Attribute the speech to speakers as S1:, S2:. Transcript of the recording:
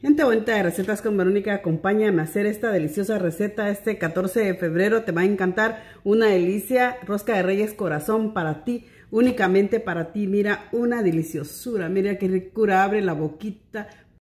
S1: Gente bonita de Recetas con Verónica, acompáñame a hacer esta deliciosa receta este 14 de febrero. Te va a encantar una delicia, rosca de reyes corazón para ti, únicamente para ti. Mira, una deliciosura, mira qué ricura, abre la boquita,